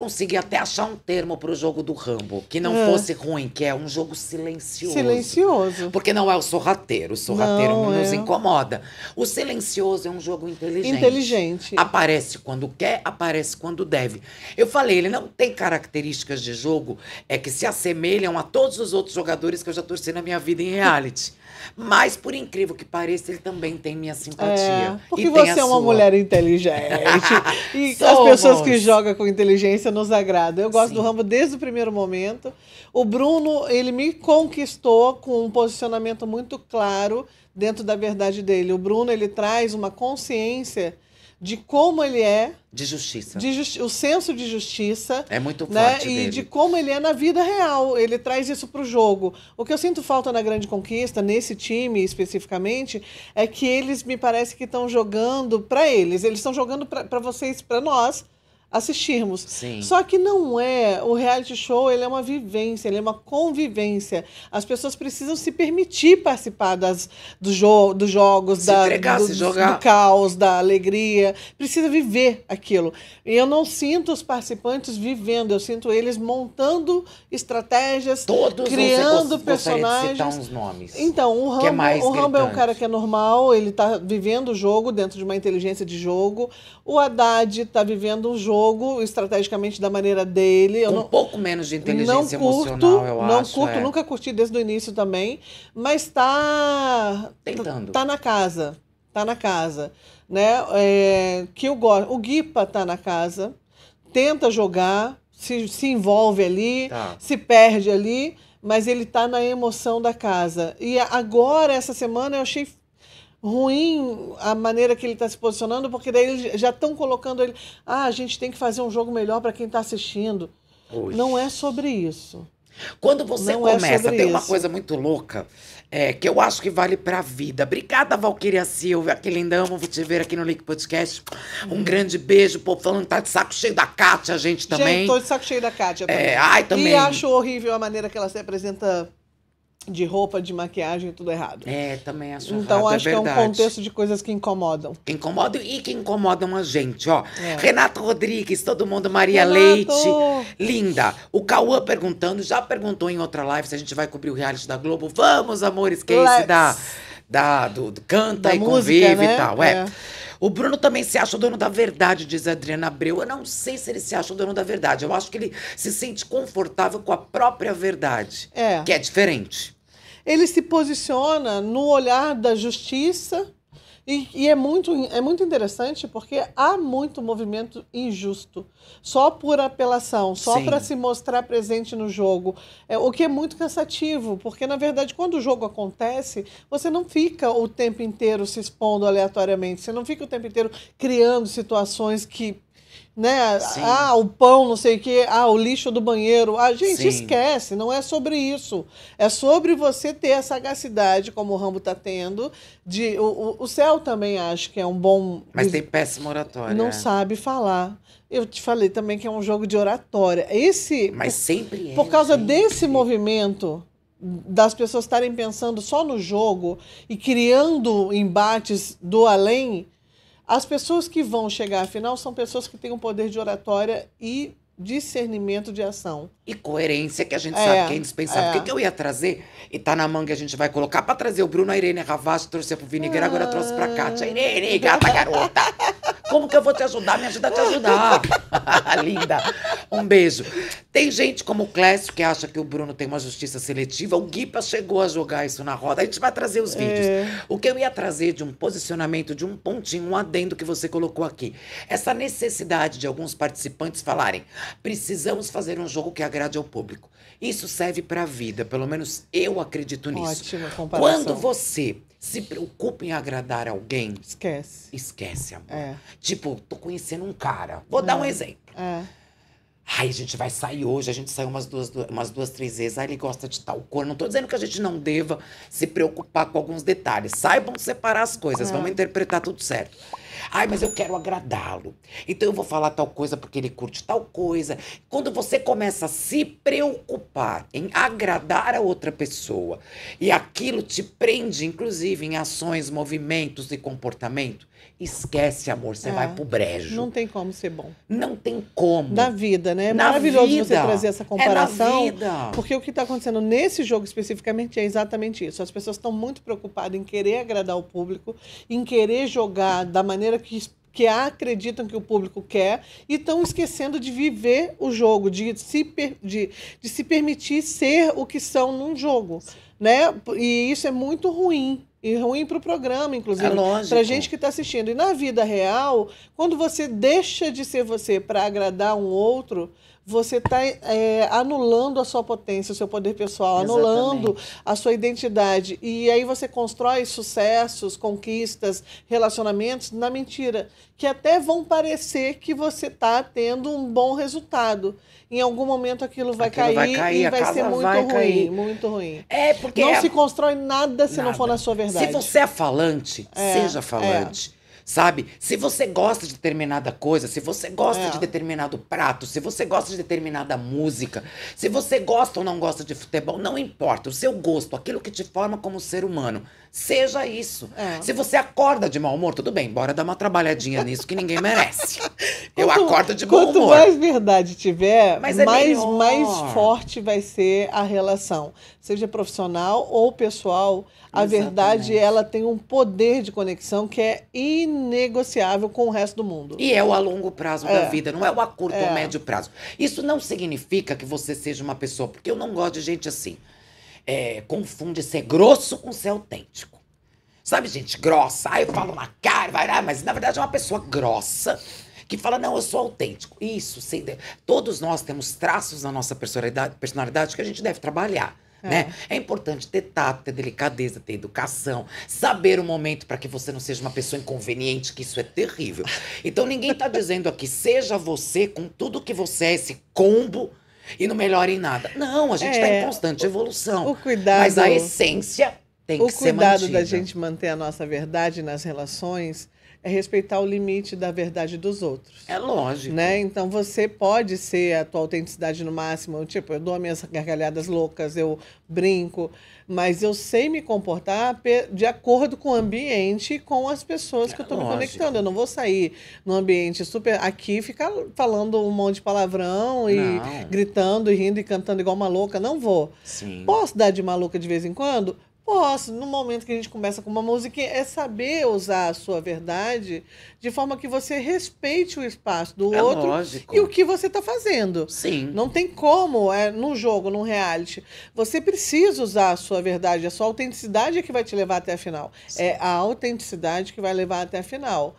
consegui até achar um termo pro jogo do Rambo, que não é. fosse ruim, que é um jogo silencioso. Silencioso. Porque não é o sorrateiro, o sorrateiro não, nos é. incomoda. O silencioso é um jogo inteligente. Inteligente. Aparece quando quer, aparece quando deve. Eu falei, ele não tem características de jogo é que se assemelham a todos os outros jogadores que eu já torci na minha vida em reality. Mas, por incrível que pareça, ele também tem minha simpatia. É, porque você é uma sua. mulher inteligente. e Somos. as pessoas que jogam com inteligência nos agrada. Eu gosto Sim. do Rambo desde o primeiro momento. O Bruno, ele me conquistou com um posicionamento muito claro dentro da verdade dele. O Bruno, ele traz uma consciência de como ele é. De justiça. De justi o senso de justiça. É muito né, forte. Né? E dele. de como ele é na vida real. Ele traz isso para o jogo. O que eu sinto falta na Grande Conquista, nesse time especificamente, é que eles me parece que estão jogando para eles. Eles estão jogando para vocês, para nós assistirmos. Sim. Só que não é, o reality show ele é uma vivência, ele é uma convivência. As pessoas precisam se permitir participar das, do jo dos jogos, se da, entregar, do, do, caos, da alegria. Precisa viver aquilo. E eu não sinto os participantes vivendo, eu sinto eles montando estratégias, Todos criando personagens. Citar uns nomes. Então, o Rambo é, o Rambo é um cara que é normal, ele está vivendo o jogo dentro de uma inteligência de jogo. O Haddad está vivendo o um jogo jogo estrategicamente da maneira dele. Eu um não, pouco menos de inteligência curto, emocional, eu não acho. Não curto, é. nunca curti desde o início também, mas tá tentando. Tá na casa, tá na casa, né? É, que eu gosto. O Guipa tá na casa, tenta jogar, se, se envolve ali, tá. se perde ali mas ele tá na emoção da casa. E agora, essa semana, eu achei ruim a maneira que ele está se posicionando, porque daí eles já estão colocando ele. Ah, a gente tem que fazer um jogo melhor para quem está assistindo. Ui. Não é sobre isso. Quando você Não é começa, é tem isso. uma coisa muito louca é, que eu acho que vale para a vida. Obrigada, Valquíria Silva, que linda, amo te ver aqui no Link Podcast. Um hum. grande beijo, povo falando que tá de saco cheio da Kátia, a gente também. Gente, tô de saco cheio da Kátia é, também. É, ai, também. E acho horrível a maneira que ela se apresenta de roupa, de maquiagem, tudo errado. É, também acho Então errado, é acho é que é um contexto de coisas que incomodam. Que incomodam e que incomodam a gente, ó. É. Renato Rodrigues, todo mundo, Maria Renato. Leite, linda. O Cauã perguntando, já perguntou em outra live se a gente vai cobrir o reality da Globo. Vamos, amores, que é esse da, da, do, do canta da e música, convive né? e tal. é. é. O Bruno também se acha o dono da verdade, diz a Adriana Abreu. Eu não sei se ele se acha o dono da verdade. Eu acho que ele se sente confortável com a própria verdade. É. Que é diferente ele se posiciona no olhar da justiça e, e, é, muito, é muito interessante porque há muito movimento injusto, só por apelação, só para se mostrar presente no jogo. É, o que é muito cansativo, porque na verdade, quando o jogo acontece, você não fica o tempo inteiro se expondo aleatoriamente, você não fica o tempo inteiro criando situações que né? Sim. Ah, o pão, não sei o quê, ah, o lixo do banheiro. Ah, gente, Sim. esquece, não é sobre isso. É sobre você ter a sagacidade, como o Rambo está tendo. De, o, o, céu também acho que é um bom. Mas tem péssima oratória Não sabe falar. Eu te falei também que é um jogo de oratória. Esse. Mas sempre é. Por causa sempre. desse movimento das pessoas estarem pensando só no jogo e criando embates do além as pessoas que vão chegar à final são pessoas que têm um poder de oratória e discernimento de ação. E coerência, que a gente é, sabe que é indispensável. É. O que, que, eu ia trazer? E tá na mão que a gente vai colocar para trazer o Bruno, a Irene Ravassi, trouxe pro Vinegar, ah. agora trouxe pra Kátia. Irene, gata garota! Como que eu vou te ajudar? Me ajuda a te ajudar. Linda. Um beijo. Tem gente como o Clécio que acha que o Bruno tem uma justiça seletiva. O Guipa chegou a jogar isso na roda. A gente vai trazer os é. vídeos. É. O que eu ia trazer de um posicionamento, de um pontinho, um adendo que você colocou aqui. Essa necessidade de alguns participantes falarem: precisamos fazer um jogo que agrade ao público. Isso serve para a vida, pelo menos eu acredito nisso. Ótima comparação. Quando você se preocupa em agradar alguém. Esquece. Esquece, amor. É. Tipo, tô conhecendo um cara. Vou é. dar um é. exemplo. É. Ai, a gente vai sair hoje, a gente saiu umas duas, umas duas, três vezes. Ai, ele gosta de tal cor. Não tô dizendo que a gente não deva se preocupar com alguns detalhes. Saibam separar as coisas, é. vamos interpretar tudo certo. Ai, mas eu quero agradá-lo. Então eu vou falar tal coisa porque ele curte tal coisa. Quando você começa a se preocupar em agradar a outra pessoa e aquilo te prende, inclusive, em ações, movimentos e comportamento, Esquece, amor, você é. vai pro brejo. Não tem como ser bom. Não tem como. Na vida, né? É na maravilhoso vida. você trazer essa comparação. É na vida. Porque o que está acontecendo nesse jogo especificamente é exatamente isso. As pessoas estão muito preocupadas em querer agradar o público, em querer jogar da maneira que que acreditam que o público quer e estão esquecendo de viver o jogo, de se, per, de, de se permitir ser o que são num jogo. Né? E isso é muito ruim e ruim para o programa, inclusive. É lógico. Para gente que está assistindo. E na vida real, quando você deixa de ser você para agradar um outro, você está é, anulando a sua potência, o seu poder pessoal, Exatamente. anulando a sua identidade. E aí você constrói sucessos, conquistas, relacionamentos na mentira, que até vão parecer que você está tendo um bom resultado. Em algum momento aquilo vai, aquilo cair, vai cair, e vai ser muito vai ruim, cair. muito ruim. É porque não é... se constrói nada se nada. não for na sua verdade. Se você é falante, é, seja falante. É. Sabe? Se você gosta de determinada coisa, se você gosta é. de determinado prato, se você gosta de determinada música, se você gosta ou não gosta de futebol, não importa. O seu gosto, aquilo que te forma como ser humano, seja isso. É. Se você acorda de mau humor, tudo bem, bora dar uma trabalhadinha nisso que ninguém merece. Eu acordo de bom humor. Quanto mais verdade tiver, Mas é mais, é mais forte vai ser a relação. Seja profissional ou pessoal, a Exatamente. verdade ela tem um poder de conexão que é inexplicável inegociável com o resto do mundo. E é o a longo prazo é. da vida, não é o a curto é. ou médio prazo. Isso não significa que você seja uma pessoa, porque eu não gosto de gente assim. É, confunde ser grosso com ser autêntico. Sabe, gente grossa, aí eu falo na cara, vai lá, mas na verdade é uma pessoa grossa que fala, não, eu sou autêntico. Isso, sem... todos nós temos traços na nossa personalidade, personalidade que a gente deve trabalhar. Né? É. Né? é importante ter tato, ter delicadeza, ter educação, saber o momento para que você não seja uma pessoa inconveniente, que isso é terrível. Então ninguém está dizendo aqui, seja você com tudo que você é, esse combo e não melhora em nada. Não, a gente está é, em constante evolução. O, o cuidado. Mas a essência tem que ser mantida. O cuidado da gente manter a nossa verdade nas relações é respeitar o limite da verdade dos outros. É lógico. Né? Então você pode ser a tua autenticidade no máximo. Tipo, eu dou minhas gargalhadas loucas, eu brinco, mas eu sei me comportar de acordo com o ambiente e com as pessoas que é eu estou me conectando. Eu não vou sair no ambiente super. aqui ficar falando um monte de palavrão e não. gritando e rindo e cantando igual uma louca. Não vou. Sim. Posso dar de maluca de vez em quando? posso, no momento que a gente começa com uma música é saber usar a sua verdade de forma que você respeite o espaço do é outro lógico. e o que você está fazendo. Sim. Não tem como, é, num jogo, num reality. Você precisa usar a sua verdade, a sua autenticidade é que vai te levar até a final. É Sim. É a autenticidade que vai levar até a final.